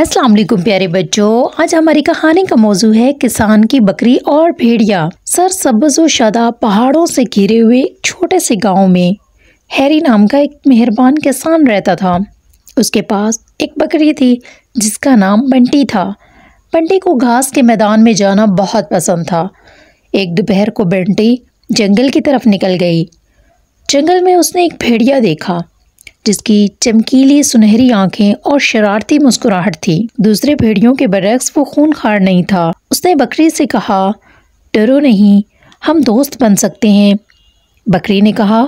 अस्सलाम वालेकुम प्यारे बच्चों आज हमारी कहानी का मौजू है किसान की बकरी और भेड़िया सर सब्ज व शादा पहाड़ों से घिरे हुए छोटे से गांव में हैरी नाम का एक मेहरबान किसान रहता था उसके पास एक बकरी थी जिसका नाम बंटी था बंटी को घास के मैदान में जाना बहुत पसंद था एक दोपहर को बंटी जंगल की तरफ निकल गई जंगल में उसने एक भेड़िया देखा जिसकी चमकीली सुनहरी आंखें और शरारती मुस्कुराहट थी दूसरे भेड़ियों के बरक्स वो खून खार नहीं था उसने बकरी से कहा डरो नहीं हम दोस्त बन सकते हैं बकरी ने कहा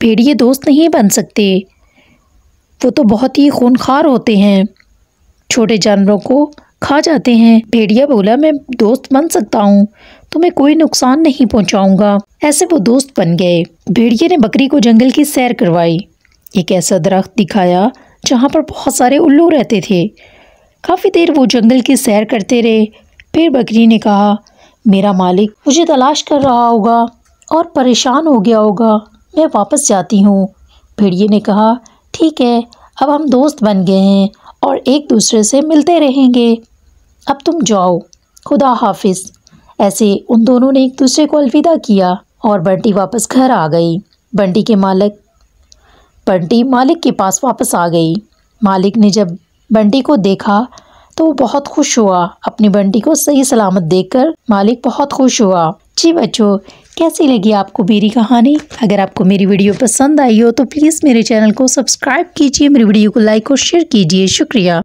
भेड़िए दोस्त नहीं बन सकते वो तो बहुत ही खूनखार होते हैं छोटे जानवरों को खा जाते हैं भेड़िया बोला मैं दोस्त बन सकता हूँ तुम्हें कोई नुकसान नहीं पहुँचाऊँगा ऐसे वो दोस्त बन गए भेड़िए ने बकरी को जंगल की सैर करवाई एक ऐसा दरख्त दिखाया जहाँ पर बहुत सारे उल्लू रहते थे काफ़ी देर वो जंगल की सैर करते रहे फिर बकरी ने कहा मेरा मालिक मुझे तलाश कर रहा होगा और परेशान हो गया होगा मैं वापस जाती हूँ भेड़िए ने कहा ठीक है अब हम दोस्त बन गए हैं और एक दूसरे से मिलते रहेंगे अब तुम जाओ खुदा हाफिज ऐसे उन दोनों ने एक दूसरे को अलविदा किया और बंटी वापस घर आ गई बंटी के मालिक बंटी मालिक के पास वापस आ गई मालिक ने जब बंटी को देखा तो वो बहुत खुश हुआ अपनी बंटी को सही सलामत देखकर मालिक बहुत खुश हुआ जी बच्चों कैसी लगी आपको मेरी कहानी अगर आपको मेरी वीडियो पसंद आई हो तो प्लीज़ मेरे चैनल को सब्सक्राइब कीजिए मेरी वीडियो को लाइक और शेयर कीजिए शुक्रिया